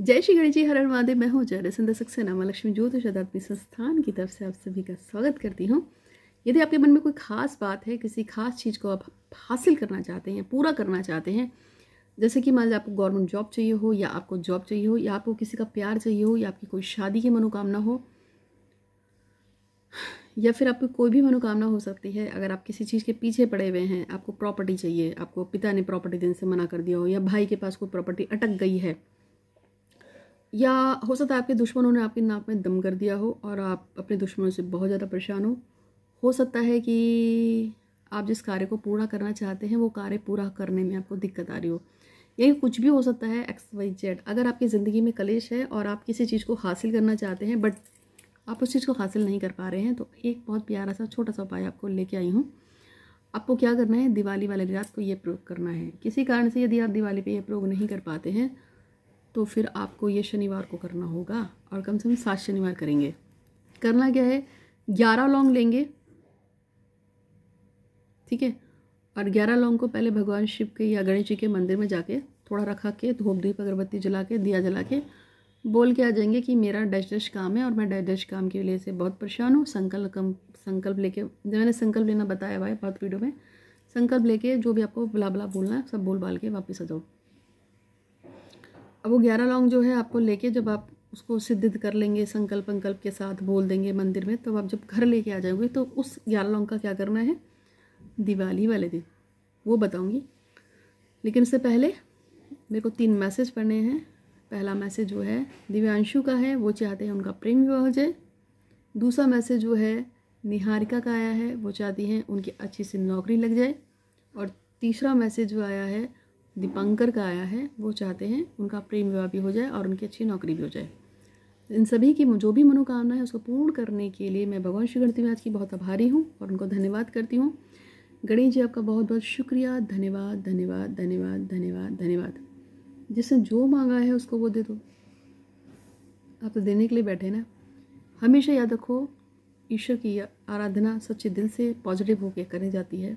जय श्री गणेश जी हर हर महादेव मैं हूँ जय सिंधा सक्सेना माँ लक्ष्मी ज्योतिष अध्यात्मिक संस्थान की तरफ से आप सभी का स्वागत करती हूँ यदि आपके मन में कोई खास बात है किसी खास चीज़ को आप हासिल करना चाहते हैं पूरा करना चाहते हैं जैसे कि मान लीजिए आपको गवर्नमेंट जॉब चाहिए हो या आपको जॉब चाहिए हो या आपको किसी का प्यार चाहिए हो या आपकी कोई शादी की मनोकामना हो या फिर आपकी कोई भी मनोकामना हो सकती है अगर आप किसी चीज़ के पीछे पड़े हुए हैं आपको प्रॉपर्टी चाहिए आपको पिता ने प्रॉपर्टी देने से मना कर दिया हो या भाई के पास कोई प्रॉपर्टी अटक गई है या हो सकता है आपके दुश्मनों ने आपके नाक में दम कर दिया हो और आप अपने दुश्मनों से बहुत ज़्यादा परेशान हो हो सकता है कि आप जिस कार्य को पूरा करना चाहते हैं वो कार्य पूरा करने में आपको दिक्कत आ रही हो यही कुछ भी हो सकता है एक्स वाई जेड अगर आपकी ज़िंदगी में कलेश है और आप किसी चीज़ को हासिल करना चाहते हैं बट आप उस चीज़ को हासिल नहीं कर पा रहे हैं तो एक बहुत प्यारा सा छोटा सा उपाय आपको लेके आई हूँ आपको क्या करना है दिवाली वाले रात को ये प्रयोग करना है किसी कारण से यदि आप दिवाली पे ये प्रयोग नहीं कर पाते हैं तो फिर आपको ये शनिवार को करना होगा और कम से कम सात शनिवार करेंगे करना क्या है ग्यारह लौंग लेंगे ठीक है और ग्यारह लौंग को पहले भगवान शिव के या गणेश जी के मंदिर में जाके थोड़ा रखा के धूप धूप अगरबत्ती जला के दिया जला के बोल के आ जाएंगे कि मेरा डैश डैश काम है और मैं डैश डैश काम के लिए से बहुत परेशान हूँ संकल्प कम संकल्प लेके मैंने संकल्प लेना बताया हुआ है बहुत वीडियो में संकल्प लेके जो भी आपको बुला बुला बोलना है सब बोल बाल के वापस आ जाओ अब वो ग्यारह लौंग जो है आपको लेके जब आप उसको सिद्ध कर लेंगे संकल्प अंकल्प के साथ बोल देंगे मंदिर में तो आप जब घर लेके आ जाओगे तो उस ग्यारह लौंग का क्या करना है दिवाली वाले दिन वो बताऊँगी लेकिन इससे पहले मेरे को तीन मैसेज पढ़ने हैं पहला मैसेज जो है दिव्यांशु का है वो चाहते हैं उनका प्रेम विवाह हो जाए दूसरा मैसेज जो है निहारिका का आया है वो चाहती हैं उनकी अच्छी सी नौकरी लग जाए और तीसरा मैसेज जो आया है दीपांकर का आया है वो चाहते हैं उनका प्रेम विवाह भी हो जाए और उनकी अच्छी नौकरी भी हो जाए इन सभी की जो भी मनोकामना है उसको पूर्ण करने के लिए मैं भगवान श्री गणती की बहुत आभारी हूँ और उनको धन्यवाद करती हूँ गणेश जी आपका बहुत बहुत शुक्रिया धन्यवाद धन्यवाद धन्यवाद धन्यवाद धन्यवाद जिसने जो मांगा है उसको वो दे दो आप तो देने के लिए बैठे ना हमेशा याद रखो ईश्वर की आराधना सच्चे दिल से पॉजिटिव होकर करी जाती है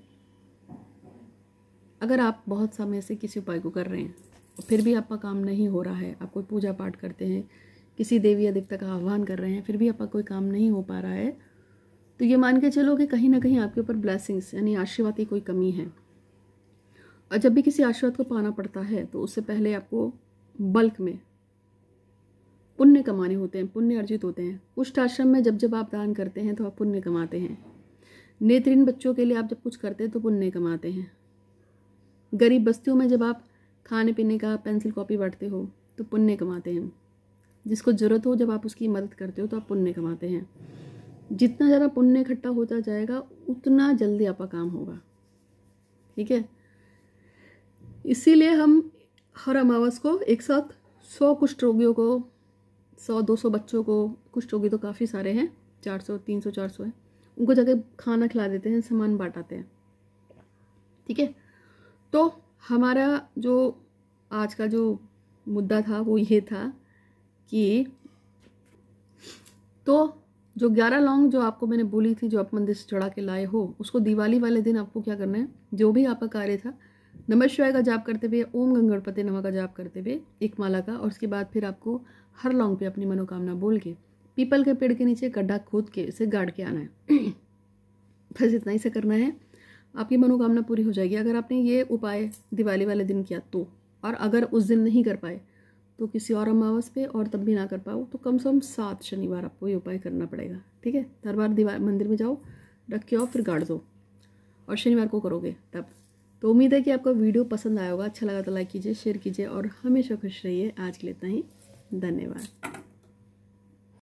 अगर आप बहुत समय से किसी उपाय को कर रहे हैं फिर भी आपका काम नहीं हो रहा है आप कोई पूजा पाठ करते हैं किसी देवी या देवता का आह्वान कर रहे हैं फिर भी आपका कोई काम नहीं हो पा रहा है तो ये मान के चलो कि कहीं ना कहीं आपके ऊपर ब्लैसिंग्स यानी आशीर्वाद की कोई कमी है और जब भी किसी आशीर्वाद को पाना पड़ता है तो उससे पहले आपको बल्क में पुण्य कमाने होते हैं पुण्य अर्जित होते हैं कुष्ठ आश्रम में जब जब आप दान करते हैं तो आप पुण्य कमाते हैं नेत्रहीन बच्चों के लिए आप जब कुछ करते हैं तो पुण्य कमाते हैं गरीब बस्तियों में जब आप खाने पीने का पेंसिल कॉपी बांटते हो तो पुण्य कमाते हैं जिसको ज़रूरत हो जब आप उसकी मदद करते हो तो आप पुण्य कमाते हैं जितना ज़्यादा पुण्य इकट्ठा होता जाएगा उतना जल्दी आपका काम होगा ठीक है इसीलिए हम हर अमावस को एक साथ सौ कुष्ठ रोगियों को सौ दो सौ बच्चों को कुष्ठ रोगी तो काफ़ी सारे हैं चार सौ तीन सौ चार सौ है उनको जाके खाना खिला देते हैं सामान बांटाते हैं ठीक है तो हमारा जो आज का जो मुद्दा था वो ये था कि तो जो ग्यारह लौंग जो आपको मैंने बोली थी जो आप मंदिर से चढ़ा के लाए हो उसको दिवाली वाले दिन आपको क्या करना है जो भी आपका कार्य था नमः शिवाय का जाप करते हुए ओम गंगणपति नमः का जाप करते हुए एक माला का और उसके बाद फिर आपको हर लौंग पे अपनी मनोकामना बोल के पीपल के पेड़ के नीचे गड्ढा खोद के इसे गाड़ के आना है बस इतना ही से करना है आपकी मनोकामना पूरी हो जाएगी अगर आपने ये उपाय दिवाली वाले दिन किया तो और अगर उस दिन नहीं कर पाए तो किसी और अमावस पे और तब भी ना कर पाओ तो कम से कम सात शनिवार आपको ये उपाय करना पड़ेगा ठीक है हर बार दीवार मंदिर में जाओ रख के आओ फिर गाड़ दो और शनिवार को करोगे तब तो उम्मीद है कि आपका वीडियो पसंद आया होगा अच्छा लगा तो लाइक कीजिए शेयर कीजिए और हमेशा खुश रहिए आज के लिए इतना ही धन्यवाद